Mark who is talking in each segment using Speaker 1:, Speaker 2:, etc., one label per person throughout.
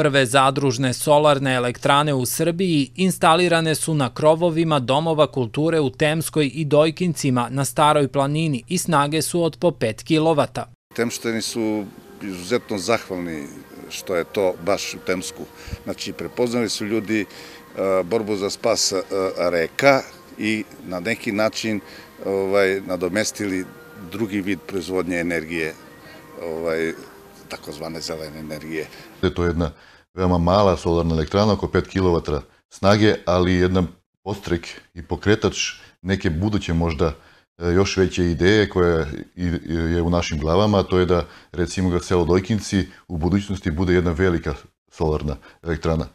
Speaker 1: Prve zadružne solarne elektrane u Srbiji instalirane su na krovovima domova kulture u Temskoj i Dojkincima na Staroj planini i snage su od po 5 kW.
Speaker 2: Temšteni su izuzetno zahvalni što je to baš u Temsku. Znači, prepoznali su ljudi e, borbu za spas e, reka i na neki način ovaj, nadomestili drugi vid proizvodnje energije ovaj, takozvane zelene energije.
Speaker 3: To je jedna veoma mala solarna elektrana, oko 5 kW snage, ali jedna postrek i pokretač neke buduće možda e, još veće ideje koja je u našim glavama, to je da recimo ga selo Dojkinci u budućnosti bude jedna velika solarna elektrana.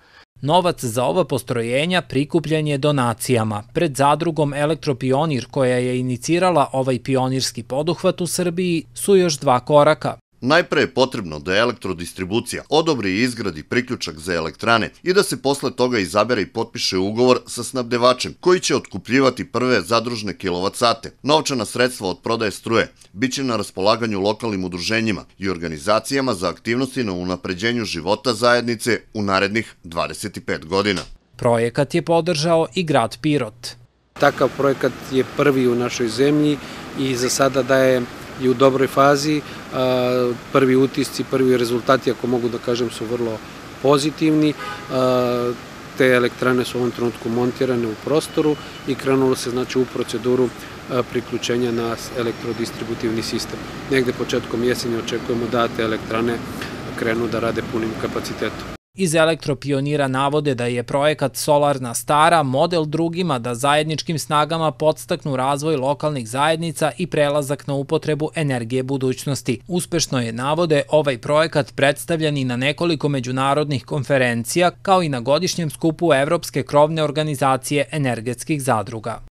Speaker 1: Novac za ova postrojenja prikupljen je donacijama. Pred zadrugom Elektropionir koja je inicirala ovaj pionirski poduhvat u Srbiji su još dva koraka.
Speaker 4: Najpre je potrebno da elektrodistribucija odobri i izgradi priključak za elektrane i da se posle toga izabere i potpiše ugovor sa snabdevačem koji će otkupljivati prve zadružne kilovacate. Novčana sredstva od prodaje struje biće na raspolaganju lokalnim udruženjima i organizacijama za aktivnosti na unapređenju života
Speaker 5: zajednice u narednih 25 godina.
Speaker 1: Projekat je podržao i grad Pirot. Takav
Speaker 5: projekat je prvi u našoj zemlji i za sada daje je u dobroj fazi, prvi utisci, prvi rezultati, ako mogu da kažem, su vrlo pozitivni. Te elektrane su u ovom trenutku montirane u prostoru i krenulo se znači u proceduru priključenja na elektrodistributivni sistem. Negde početkom jeseni očekujemo da te elektrane krenu da rade punim kapacitetom.
Speaker 1: Iz elektropionira navode da je projekat Solarna stara model drugima da zajedničkim snagama podstaknu razvoj lokalnih zajednica i prelazak na upotrebu energije budućnosti. Uspešno je navode ovaj projekat predstavljen i na nekoliko međunarodnih konferencija kao i na godišnjem skupu Evropske krovne organizacije energetskih zadruga.